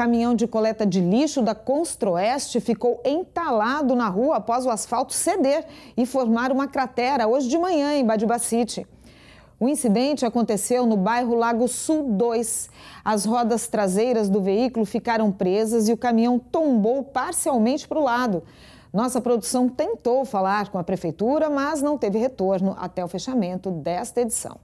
Caminhão de coleta de lixo da Constroeste ficou entalado na rua após o asfalto ceder e formar uma cratera hoje de manhã em Badibacite. O incidente aconteceu no bairro Lago Sul 2. As rodas traseiras do veículo ficaram presas e o caminhão tombou parcialmente para o lado. Nossa produção tentou falar com a prefeitura, mas não teve retorno até o fechamento desta edição.